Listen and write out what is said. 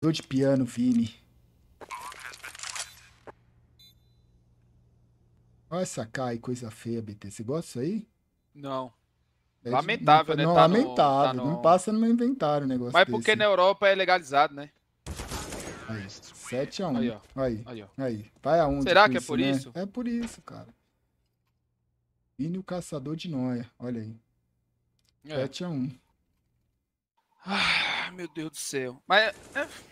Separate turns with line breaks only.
Dor de piano, Vini. Olha essa cai, coisa feia, BT. Você gosta disso aí?
Não.
É, lamentável, não, né? Não, tá lamentável. Tá no, tá não passa
no meu inventário o negócio Mas porque desse.
na Europa é legalizado, né?
Aí, 7x1. Aí, ó. Aí, aí, ó. aí. Vai aonde? Será que é por né? isso? É por isso, cara. Vini o caçador de noia. Olha aí. É. 7x1. Ah.
Ah, meu Deus do céu. Mas. É...